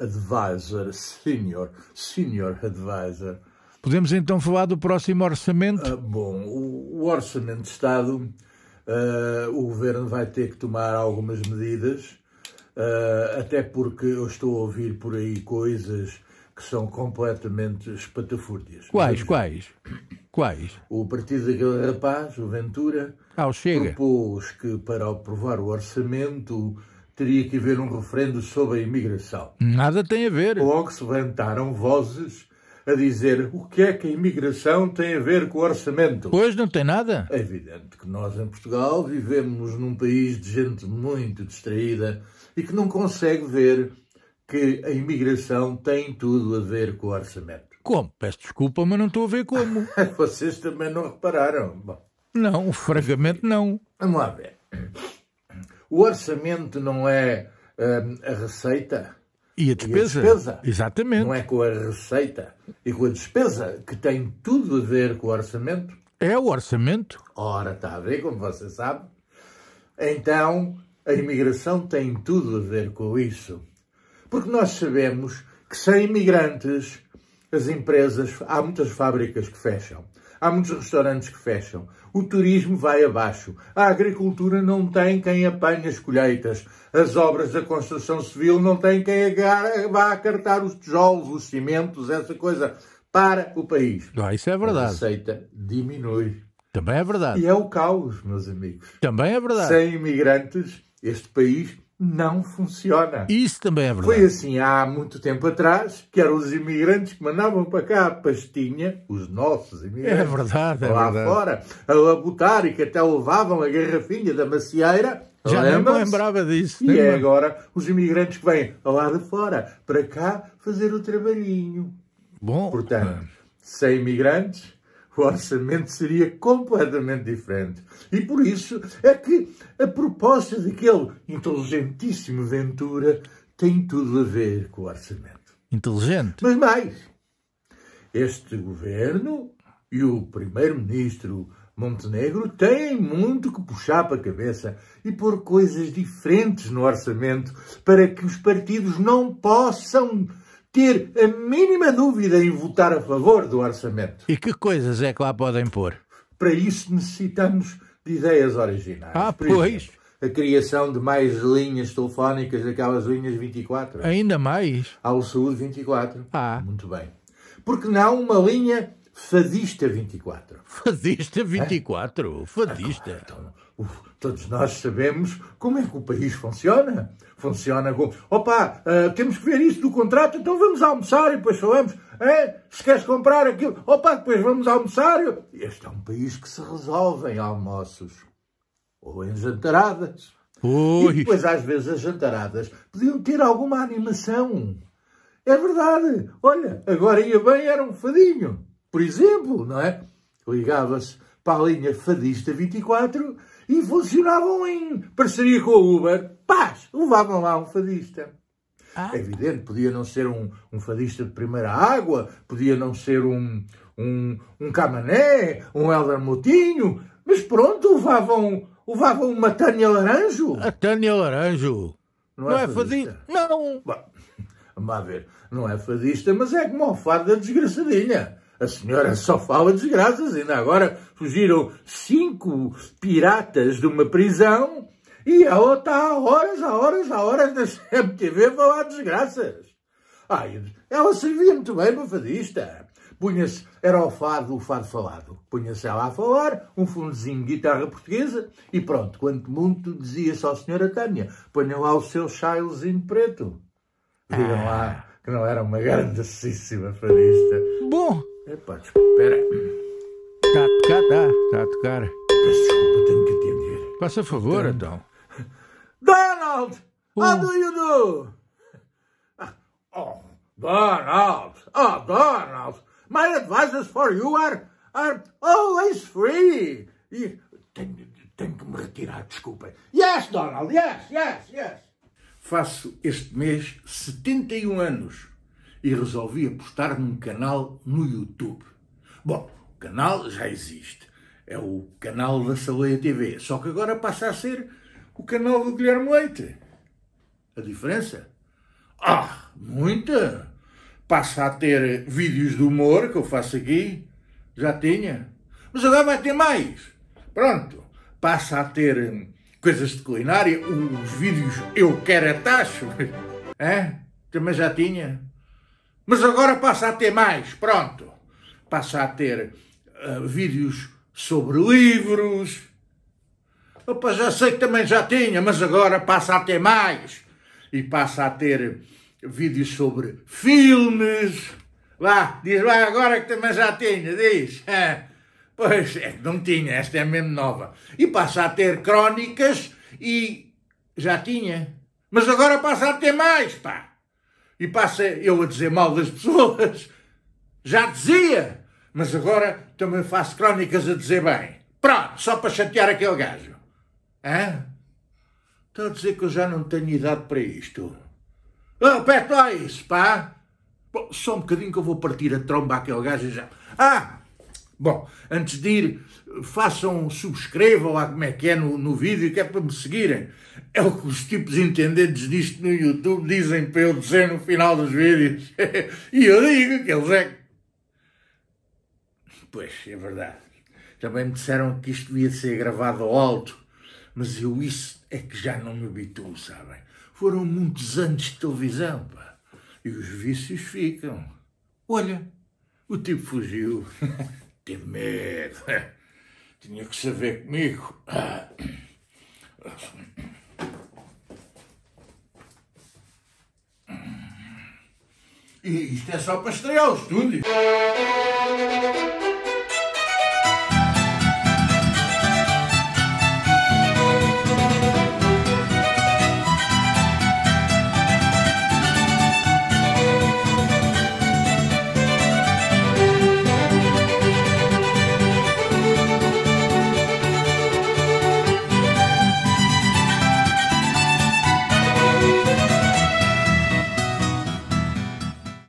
Advisor, Senior, Senior Advisor. Podemos então falar do próximo orçamento? Uh, bom, o, o, orçamento de Estado, uh, o governo vai ter que tomar algumas medidas, uh, até porque eu estou a ouvir por aí coisas que são completamente espatafúrdias. Quais, quais? Quais? O partido daquele rapaz, o Ventura, ah, Chega. propôs que para aprovar o orçamento teria que haver um referendo sobre a imigração. Nada tem a ver. Logo se levantaram vozes a dizer o que é que a imigração tem a ver com o orçamento. Pois não tem nada. É evidente que nós em Portugal vivemos num país de gente muito distraída e que não consegue ver que a imigração tem tudo a ver com o orçamento. Como? Peço desculpa, mas não estou a ver como. Vocês também não repararam. Bom. Não, francamente não. Vamos lá ver. O orçamento não é um, a receita. E a, despesa. e a despesa. Exatamente. Não é com a receita e com a despesa, que tem tudo a ver com o orçamento. É o orçamento. Ora, está a ver, como você sabe. Então, a imigração tem tudo a ver com isso. Porque nós sabemos que sem imigrantes, as empresas, há muitas fábricas que fecham há muitos restaurantes que fecham, o turismo vai abaixo, a agricultura não tem quem apanhe as colheitas, as obras da construção civil não têm quem vá acartar os tijolos, os cimentos, essa coisa para o país. Ah, isso é verdade. A receita diminui. Também é verdade. E é o caos, meus amigos. Também é verdade. Sem imigrantes, este país não funciona. Isso também é verdade. Foi assim há muito tempo atrás, que eram os imigrantes que mandavam para cá a pastinha, os nossos imigrantes. É verdade, é lá verdade. fora, a labutar e que até levavam a garrafinha da macieira. Já nem me lembrava disso. E é agora os imigrantes que vêm lá de fora para cá fazer o trabalhinho. Bom, Portanto, é. sem imigrantes, o orçamento seria completamente diferente. E por isso é que a proposta daquele inteligentíssimo Ventura tem tudo a ver com o orçamento. Inteligente. Mas mais, este governo e o primeiro-ministro Montenegro têm muito que puxar para a cabeça e pôr coisas diferentes no orçamento para que os partidos não possam ter a mínima dúvida em votar a favor do orçamento. E que coisas é que lá podem pôr? Para isso necessitamos de ideias originais. Ah, Por pois. Exemplo, a criação de mais linhas telefónicas, aquelas linhas 24. Ainda mais? Ao Saúde 24. Ah. Muito bem. Porque não uma linha Fadista 24. Fadista 24? É? Fadista. Ah, então, uf, todos nós sabemos como é que o país funciona. Funciona com. Opa, uh, temos que ver isso do contrato, então vamos almoçar e depois falamos. É? Se queres comprar aquilo, opa, depois vamos almoçar. Este é um país que se resolve em almoços ou em jantaradas. Ui. E depois, às vezes, as jantaradas podiam ter alguma animação. É verdade. Olha, agora ia bem, era um fadinho por exemplo, não é? Ligava-se para a linha Fadista 24 e funcionavam em parceria com a Uber. Paz! Levavam lá um fadista. Ah. É evidente, podia não ser um, um fadista de primeira água, podia não ser um, um, um camané, um Elder Motinho, mas pronto, levavam, levavam uma Tânia Laranjo. A Tânia Laranjo. Não, não é, é fadista? fadista? Não. Bom, vamos ver, não é fadista, mas é como uma fado da desgraçadinha. A senhora só fala desgraças, ainda agora fugiram cinco piratas de uma prisão e ela está há horas, há horas, há horas na CMTV a falar desgraças. Ai, ela servia muito bem para fadista. Punha-se, era o fado, o fado falado. Punha-se ela a falar, um fundozinho de guitarra portuguesa e pronto, quanto muito dizia-se ao senhora Tânia, ponha lá o seu chailozinho preto. Digam ah. lá que não era uma grandíssima fadista. Bom, Epa, espera. Tá, tá, tá, tá, cara. Desculpa, tenho que atender. Faça favor, então. Donald! Uh. How do you do? Ah, oh, Donald! Oh, Donald! My advices for you are, are always free! E tenho, tenho que me retirar, desculpa. Yes, Donald, yes, yes, yes! Faço este mês 71 anos e resolvi apostar num canal no YouTube. Bom, o canal já existe. É o canal da Saleia TV, só que agora passa a ser o canal do Guilherme Leite. A diferença? Ah, muita! Passa a ter vídeos de humor que eu faço aqui, já tinha. Mas agora vai ter mais. Pronto, passa a ter hum, coisas de culinária, os vídeos eu quero a tacho, é? Também já tinha. Mas agora passa a ter mais, pronto. Passa a ter uh, vídeos sobre livros. Opa, já sei que também já tinha, mas agora passa a ter mais. E passa a ter vídeos sobre filmes. Vá, diz lá agora que também já tinha, diz. É. Pois é, não tinha, esta é mesmo nova. E passa a ter crónicas e já tinha. Mas agora passa a ter mais, pá e passa eu a dizer mal das pessoas. Já dizia, mas agora também faço crónicas a dizer bem. Pronto, só para chatear aquele gajo. Hã? Estão a dizer que eu já não tenho idade para isto. Oh, peto lá isso, pá! Bom, só um bocadinho que eu vou partir a tromba àquele gajo e já. Ah! Bom, antes de ir, façam, subscrevam lá como é que é no, no vídeo, que é para me seguirem. É o que os tipos entendentes disto no YouTube dizem para eu dizer no final dos vídeos. e eu digo que eles é. Pois, é verdade. Também me disseram que isto devia ser gravado ao alto, mas eu isso é que já não me habituo, sabem? Foram muitos anos de televisão, pá. E os vícios ficam. Olha, o tipo fugiu. ter medo. É. Tinha que saber comigo. E isto é só para estrear o estúdio.